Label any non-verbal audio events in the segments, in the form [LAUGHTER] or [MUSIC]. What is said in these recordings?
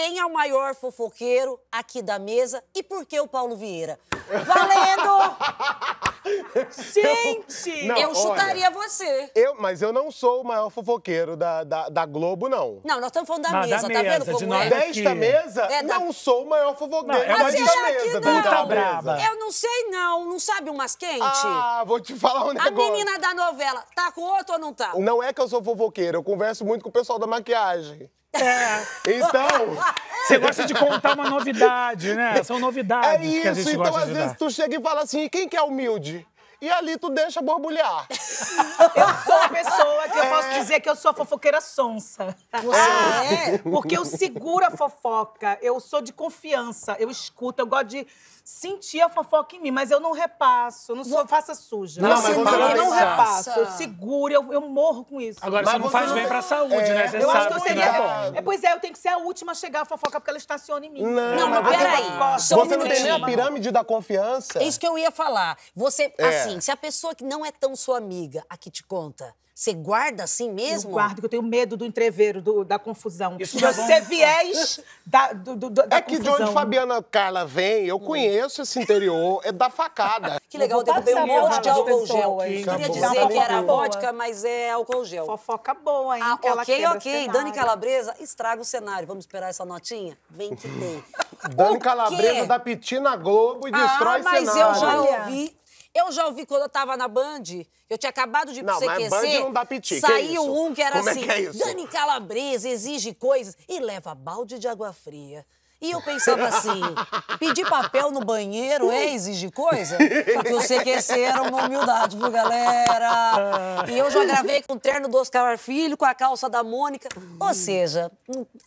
quem é o maior fofoqueiro aqui da mesa e por que o Paulo Vieira. Valendo! [LAUGHS] Gente! Eu, não, eu chutaria olha, você. Eu, mas eu não sou o maior fofoqueiro da, da, da Globo, não. Não, nós estamos falando da mesa, da tá vendo como é? Desta mesa, é, da... Tá. não sou o maior fofoqueiro. Não, é mas desta mesa, não? Puta brava. Eu não sei, não. Não sabe umas quentes? Ah, vou te falar um negócio. A menina da novela, tá com outro ou não tá? Não é que eu sou fofoqueiro, eu converso muito com o pessoal da maquiagem. É. Então... [LAUGHS] Você gosta de contar uma novidade, né? É São novidades. É isso, que a gente então gosta às vezes tu chega e fala assim: quem que é humilde? E ali tu deixa borbulhar. Eu sou a pessoa que é dizer que eu sou a fofoqueira sonsa. Você ah. é? Porque eu seguro a fofoca, eu sou de confiança, eu escuto, eu gosto de sentir a fofoca em mim, mas eu não repasso, não sou faça suja. Não, mas você não, eu não repasso, eu seguro, eu, eu morro com isso. Agora, mas você não faz bem pra saúde, é. né? Você eu sabe acho que eu seria... Tá bom é, é, pois é, eu tenho que ser a última a chegar à fofoca, porque ela estaciona em mim. Não, não, não peraí. Você não tem nem a pirâmide da confiança? Isso que eu ia falar. Você, é. assim, se a pessoa que não é tão sua amiga, a que te conta, você guarda assim assim mesmo? Eu guardo, que eu tenho medo do entreveiro, do, da confusão. Isso você ser viés da, do, do, da é confusão. É que de onde Fabiana Carla vem, eu conheço esse interior, é da facada. Que legal, eu derrubei um monte de álcool gel. Eu queria dizer que era vodka, mas é álcool gel. Fofoca boa, hein? Ah, ok, ok. Dani Calabresa estraga o cenário. Vamos esperar essa notinha? Vem que tem. Dani Calabresa da Pitina Globo e ah, destrói mas cenário. Mas eu já ouvi eu já ouvi quando eu tava na Band, eu tinha acabado de ir não, pro CQC. Band não dá piti, Saiu que é um que era Como é assim, é que é Dani Calabresa exige coisas e leva balde de água fria. E eu pensava assim, pedir papel no banheiro é exigir coisa? Porque você CQC eram uma humildade, viu, galera? E eu já gravei com o terno do Oscar Filho, com a calça da Mônica. Ou seja,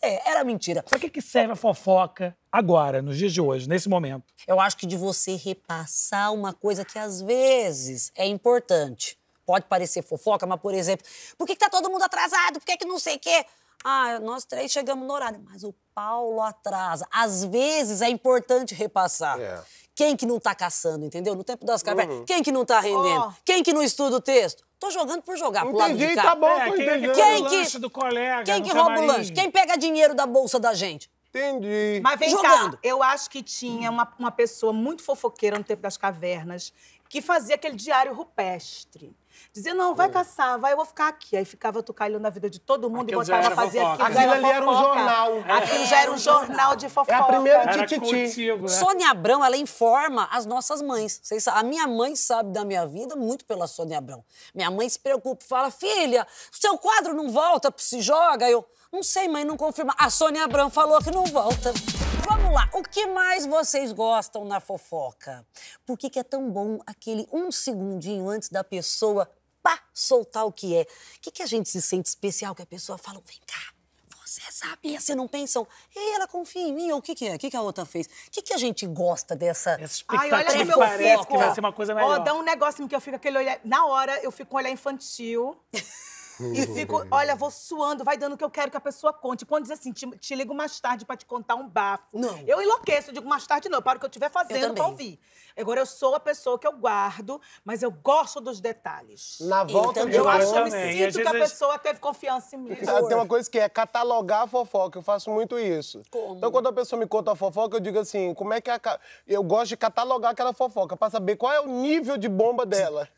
é, era mentira. Pra que, que serve a fofoca agora, nos dias de hoje, nesse momento? Eu acho que de você repassar uma coisa que às vezes é importante. Pode parecer fofoca, mas, por exemplo, por que, que tá todo mundo atrasado? Por que, que não sei o quê? Ah, nós três chegamos no horário, mas o Paulo atrasa. Às vezes é importante repassar. É. Quem que não tá caçando, entendeu? No tempo das cavernas, uhum. quem que não tá rendendo? Oh. Quem que não estuda o texto? Tô jogando por jogar, entendi, pro lado de cá. tá bom, é, tô entendendo. Quem que, lanche do colega, quem que rouba o lanche? Quem pega dinheiro da bolsa da gente? Entendi. Mas vem Jogando. cá, eu acho que tinha uma, uma pessoa muito fofoqueira no tempo das cavernas que fazia aquele diário rupestre. Dizia, não, vai é. caçar, vai, eu vou ficar aqui. Aí ficava tucalhando a vida de todo mundo aquilo e botava fazer aqui Aquilo ali era um jornal. Aquilo já era um é. jornal de fofoca. É a primeira tititi. Né? Sônia Abrão, ela informa as nossas mães. A minha mãe sabe da minha vida muito pela Sônia Abrão. Minha mãe se preocupa, fala, filha, seu quadro não volta, se joga. Eu, não sei, mãe, não confirma. A Sônia Abrão falou que não volta vamos lá. O que mais vocês gostam na fofoca? Por que, que é tão bom aquele um segundinho antes da pessoa pá, soltar o que é? O que, que a gente se sente especial que a pessoa fala, vem cá, você é sabia, você não pensam, e ela confia em mim, ou o que, que é? O que, que a outra fez? O que, que a gente gosta dessa. expectativa Ai, olha meu parece foco. que vai ser uma coisa melhor. Ó, dá um em que eu fico aquele olhar. Na hora, eu fico com um olhar infantil. [LAUGHS] E [LAUGHS] fico, olha, vou suando, vai dando o que eu quero que a pessoa conte. Quando diz assim, te, te ligo mais tarde pra te contar um bafo. Não. Eu enlouqueço, digo mais tarde não, eu paro o que eu estiver fazendo eu pra ouvir. Agora, eu sou a pessoa que eu guardo, mas eu gosto dos detalhes. Na volta, eu, eu acho, eu me sinto que a pessoa teve confiança em mim. Tem uma coisa que é catalogar a fofoca, eu faço muito isso. Como? Então, quando a pessoa me conta a fofoca, eu digo assim, como é que é a... Eu gosto de catalogar aquela fofoca, pra saber qual é o nível de bomba dela.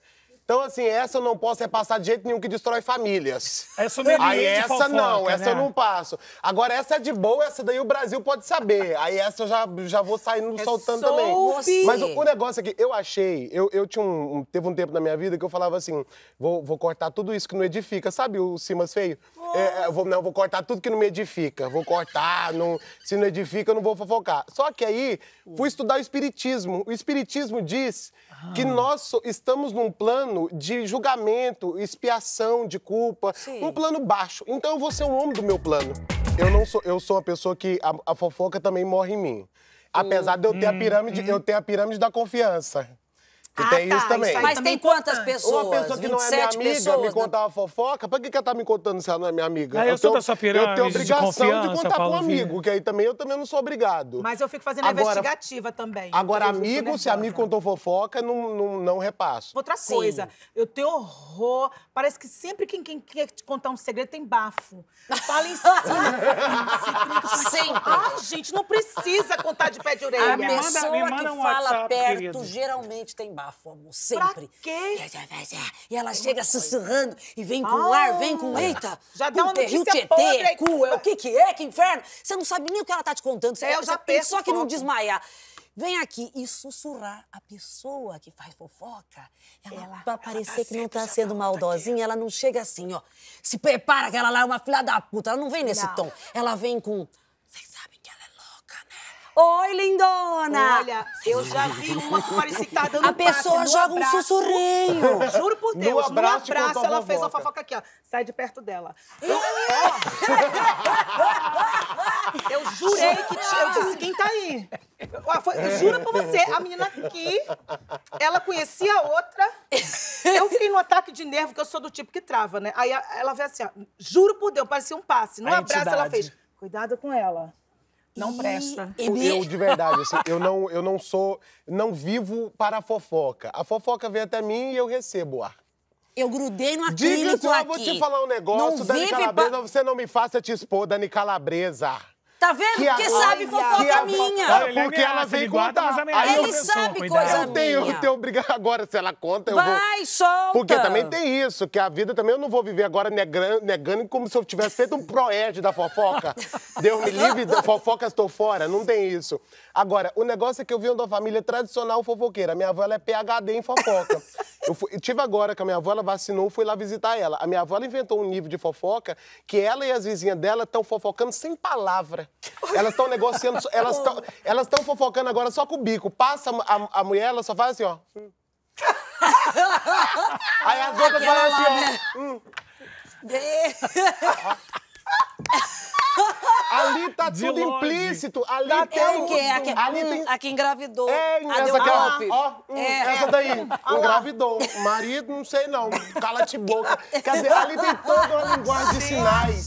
Então, assim, essa eu não posso repassar é de jeito nenhum que destrói famílias. Essa eu Aí essa fofoca, não, essa né? eu não passo. Agora, essa é de boa, essa daí o Brasil pode saber. Aí essa eu já, já vou saindo é soltando soube. também. Mas o, o, negócio é que eu achei, eu, eu tinha um, Teve um tempo na minha vida que eu falava assim: vou, vou cortar tudo isso que não edifica, sabe? O Simas Feio? É, é vou, não, vou cortar tudo que não me edifica. Vou cortar, não, se não edifica, eu não vou fofocar. Só que aí fui estudar o Espiritismo. O Espiritismo diz ah. que nós estamos num plano plano de julgamento, expiação de culpa, Sim. um plano baixo. Então eu vou ser o homem do meu plano. Eu não sou, eu sou uma pessoa que a, a fofoca também morre em mim. Apesar hum, de eu ter a hum, pirâmide, hum. eu tenho a pirâmide da confiança. Que ah, tem tá, isso também. Isso é mas também tem quantas pessoas? Uma pessoa que não é minha amiga pessoas, me né? contar uma fofoca, pra que, que ela tá me contando se ela não é minha amiga? Ah, eu, eu, sou tenho, da sua pirâmide, Eu tenho obrigação de, de contar com um amigo, que aí também eu também não sou obrigado. Mas eu fico fazendo agora, investigativa também. Agora, amigo, se amigo contou fofoca, não, não, não repasso. Outra Sim. coisa, eu tenho horror. Parece que sempre quem, quem quer te contar um segredo tem bafo. Fala em cima. Sempre. [LAUGHS] Ai, gente, não precisa contar de pé de orelha. Ah, A pessoa que fala perto geralmente tem bafo bafo sempre. Pra quê? E ela chega sussurrando e vem com ah, ar, vem com ah, eita. Já dá uma é notícia tietê, podre. É cu, é o que que é, que inferno. Você não sabe nem o que ela tá te contando. Você, Eu é, já só que não desmaiar vem aqui e sussurrar a pessoa que faz fofoca. Ela, ela pra parecer ela tá que não tá sendo maldosinha, ela não chega assim, ó. Se prepara que ela lá é uma filha da puta. Ela não vem nesse não. tom. Ela vem com Oi, lindona! Olha, eu já vi uma que parecia que tá dando A passe, pessoa joga abraço. um sussurrinho. [LAUGHS] Juro por Deus, no abraço, no abraço ela fez a fofoca aqui, ó. Sai de perto dela. [LAUGHS] Eu, jurei que tinha. Eu disse, quem tá aí? Ó, foi, eu juro pra você, a menina aqui, ela conhecia a outra. Eu fiquei no ataque de nervo, que eu sou do tipo que trava, né? Aí ela veio assim, ó, juro por Deus, parecia um passe. No a abraço entidade. ela fez, cuidado com ela. Não presta. Ele... Eu, de verdade, assim, eu não, eu não sou. Não vivo para a fofoca. A fofoca vem até mim e eu recebo ar. Eu grudei no acrílico Diga, senhor, aqui. Diga, eu vou te falar um negócio, não Dani Calabresa, você não me faça te expor, Dani Calabresa. Tá vendo? Que porque a, sabe fofoca a, minha. Porque, é ela vem contar. É Aí ele sabe coisa então. coisa eu tenho, que Eu tenho obrigado agora, se ela conta, eu Vai, vou... Vai, solta. Porque também tem isso, que a vida também eu não vou viver agora negando, negando como se eu tivesse feito um proed da fofoca. [LAUGHS] Deus me livre, da fofoca estou fora, não tem isso. Agora, o negócio é que eu venho de uma família tradicional fofoqueira. Minha avó, ela é PHD em fofoca. Eu fui, tive agora com a minha avó, ela vacinou, fui lá visitar ela. A minha avó, ela inventou um nível de fofoca que ela e as vizinhas dela estão fofocando sem palavra. Elas estão negociando, [LAUGHS] elas estão elas fofocando agora só com o bico. Passa a, a mulher, ela só faz assim, ó. [LAUGHS] Aí as outras falam assim, ó. Né? Hum. [LAUGHS] tá de tudo longe. implícito. Ali tá tem, tem o quê? Aqui, ali tem... aqui engravidou. É, essa aqui, ó, ó é. essa daí. [LAUGHS] engravidou. Marido, não sei não. Cala-te boca. Quer dizer, ali tem toda uma linguagem de sinais.